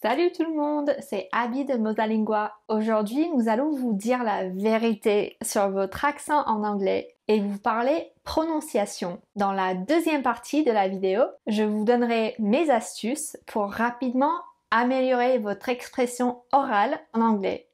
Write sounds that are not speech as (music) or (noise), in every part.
Salut tout le monde, c'est Abby de Mosalingua. Aujourd'hui, nous allons vous dire la vérité sur votre accent en anglais et vous parler prononciation. Dans la deuxième partie de la vidéo, je vous donnerai mes astuces pour rapidement améliorer votre expression orale en anglais.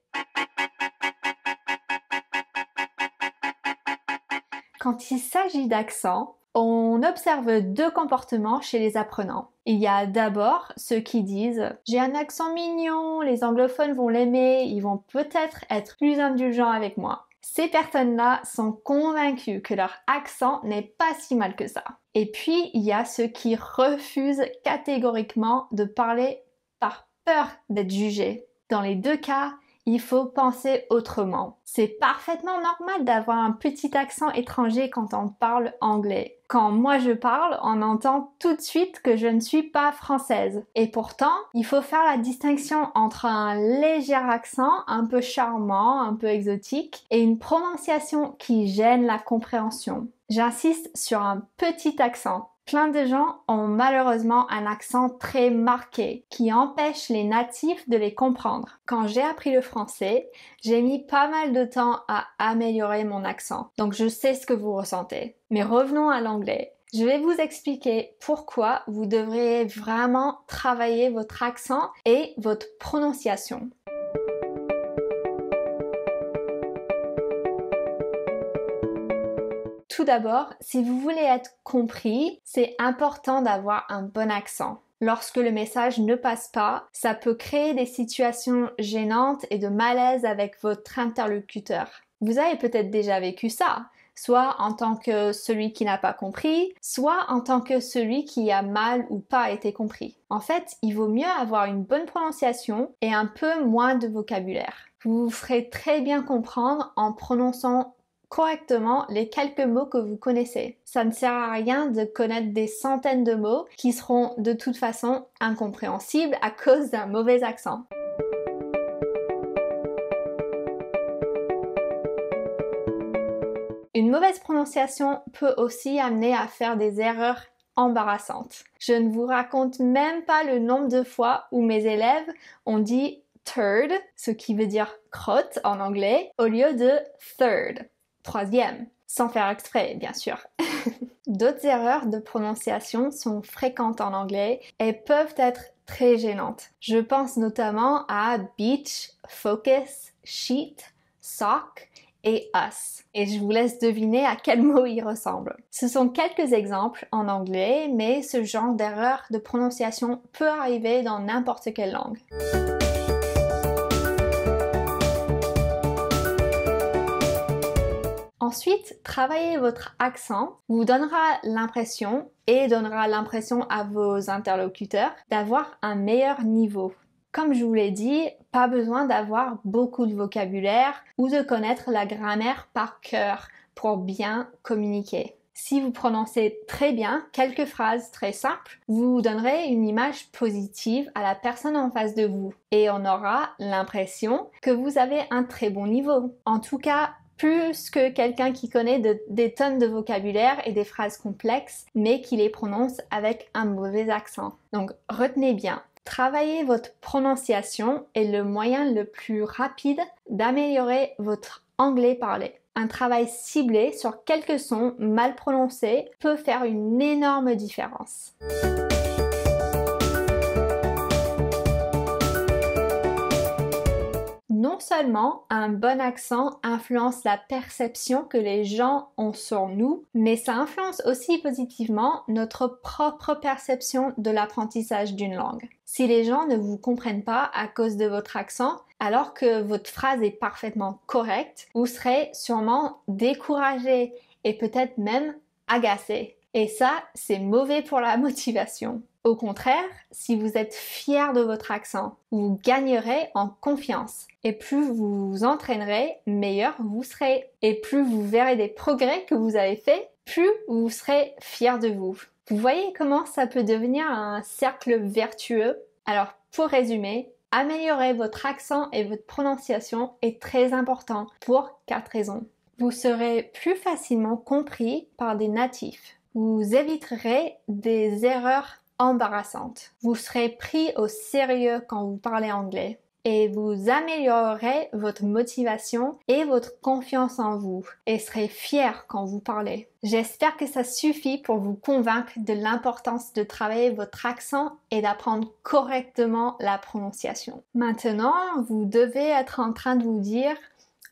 Quand il s'agit d'accent, on observe deux comportements chez les apprenants. Il y a d'abord ceux qui disent j'ai un accent mignon, les anglophones vont l'aimer, ils vont peut-être être plus indulgents avec moi. Ces personnes-là sont convaincues que leur accent n'est pas si mal que ça. Et puis, il y a ceux qui refusent catégoriquement de parler par peur d'être jugés. Dans les deux cas, il faut penser autrement. C'est parfaitement normal d'avoir un petit accent étranger quand on parle anglais. Quand moi je parle, on entend tout de suite que je ne suis pas française. Et pourtant, il faut faire la distinction entre un léger accent, un peu charmant, un peu exotique, et une prononciation qui gêne la compréhension. J'insiste sur un petit accent. Plein de gens ont malheureusement un accent très marqué qui empêche les natifs de les comprendre. Quand j'ai appris le français, j'ai mis pas mal de temps à améliorer mon accent, donc je sais ce que vous ressentez. Mais revenons à l'anglais. Je vais vous expliquer pourquoi vous devriez vraiment travailler votre accent et votre prononciation. d'abord, si vous voulez être compris, c'est important d'avoir un bon accent. Lorsque le message ne passe pas, ça peut créer des situations gênantes et de malaise avec votre interlocuteur. Vous avez peut-être déjà vécu ça, soit en tant que celui qui n'a pas compris, soit en tant que celui qui a mal ou pas été compris. En fait, il vaut mieux avoir une bonne prononciation et un peu moins de vocabulaire. Vous vous ferez très bien comprendre en prononçant correctement les quelques mots que vous connaissez. Ça ne sert à rien de connaître des centaines de mots qui seront de toute façon incompréhensibles à cause d'un mauvais accent. Une mauvaise prononciation peut aussi amener à faire des erreurs embarrassantes. Je ne vous raconte même pas le nombre de fois où mes élèves ont dit third, ce qui veut dire crotte en anglais, au lieu de third troisième, sans faire exprès, bien sûr. (laughs) D'autres erreurs de prononciation sont fréquentes en anglais et peuvent être très gênantes. Je pense notamment à beach, focus, sheet, sock et us. Et je vous laisse deviner à quel mot ils ressemblent. Ce sont quelques exemples en anglais, mais ce genre d'erreur de prononciation peut arriver dans n'importe quelle langue. Ensuite, travailler votre accent vous donnera l'impression et donnera l'impression à vos interlocuteurs d'avoir un meilleur niveau. Comme je vous l'ai dit, pas besoin d'avoir beaucoup de vocabulaire ou de connaître la grammaire par cœur pour bien communiquer. Si vous prononcez très bien quelques phrases très simples, vous donnerez une image positive à la personne en face de vous et on aura l'impression que vous avez un très bon niveau. En tout cas, plus que quelqu'un qui connaît des tonnes de vocabulaire et des phrases complexes, mais qui les prononce avec un mauvais accent. Donc retenez bien, travailler votre prononciation est le moyen le plus rapide d'améliorer votre anglais parlé. Un travail ciblé sur quelques sons mal prononcés peut faire une énorme différence. non seulement un bon accent influence la perception que les gens ont sur nous, mais ça influence aussi positivement notre propre perception de l'apprentissage d'une langue. Si les gens ne vous comprennent pas à cause de votre accent, alors que votre phrase est parfaitement correcte, vous serez sûrement découragé et peut-être même agacé. Et ça, c'est mauvais pour la (laughs) motivation. Au contraire, si vous êtes fier de votre accent, vous gagnerez en confiance. Et plus vous vous entraînerez, meilleur vous serez. Et plus vous verrez des progrès que vous avez faits, plus vous serez fier de vous. Vous voyez comment ça peut devenir un cercle vertueux Alors, pour résumer, améliorer votre accent et votre prononciation est très important pour quatre raisons. Vous serez plus facilement compris par des natifs. Vous éviterez des erreurs embarrassante. Vous serez pris au sérieux quand vous parlez anglais et vous améliorerez votre motivation et votre confiance en vous et serez fier quand vous parlez. J'espère que ça suffit pour vous convaincre de l'importance de travailler votre accent et d'apprendre correctement la prononciation. Maintenant, vous devez être en train de vous dire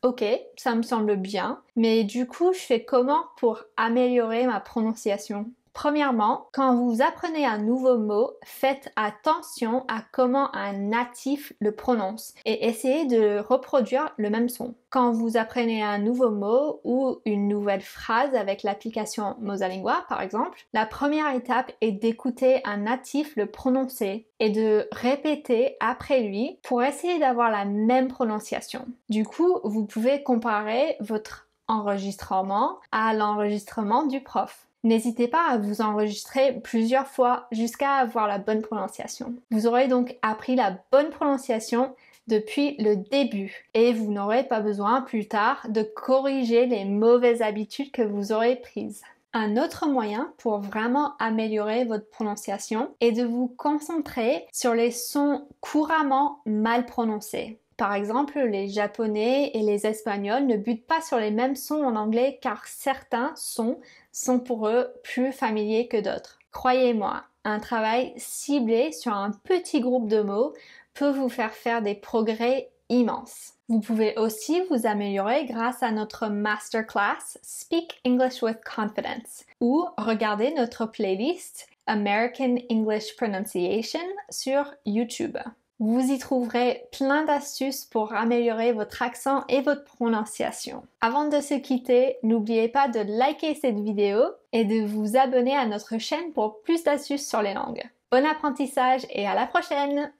Ok, ça me semble bien, mais du coup, je fais comment pour améliorer ma prononciation Premièrement, quand vous apprenez un nouveau mot, faites attention à comment un natif le prononce et essayez de reproduire le même son. Quand vous apprenez un nouveau mot ou une nouvelle phrase avec l'application Mosalingua par exemple, la première étape est d'écouter un natif le prononcer et de répéter après lui pour essayer d'avoir la même prononciation. Du coup, vous pouvez comparer votre enregistrement à l'enregistrement du prof. N'hésitez pas à vous enregistrer plusieurs fois jusqu'à avoir la bonne prononciation. Vous aurez donc appris la bonne prononciation depuis le début et vous n'aurez pas besoin plus tard de corriger les mauvaises habitudes que vous aurez prises. Un autre moyen pour vraiment améliorer votre prononciation est de vous concentrer sur les sons couramment mal prononcés. Par exemple, les Japonais et les Espagnols ne butent pas sur les mêmes sons en anglais car certains sons sont pour eux plus familiers que d'autres. Croyez-moi, un travail ciblé sur un petit groupe de mots peut vous faire faire des progrès immenses. Vous pouvez aussi vous améliorer grâce à notre masterclass Speak English with Confidence ou regarder notre playlist American English Pronunciation sur YouTube. Vous y trouverez plein d'astuces pour améliorer votre accent et votre prononciation. Avant de se quitter, n'oubliez pas de liker cette vidéo et de vous abonner à notre chaîne pour plus d'astuces sur les langues. Bon apprentissage et à la prochaine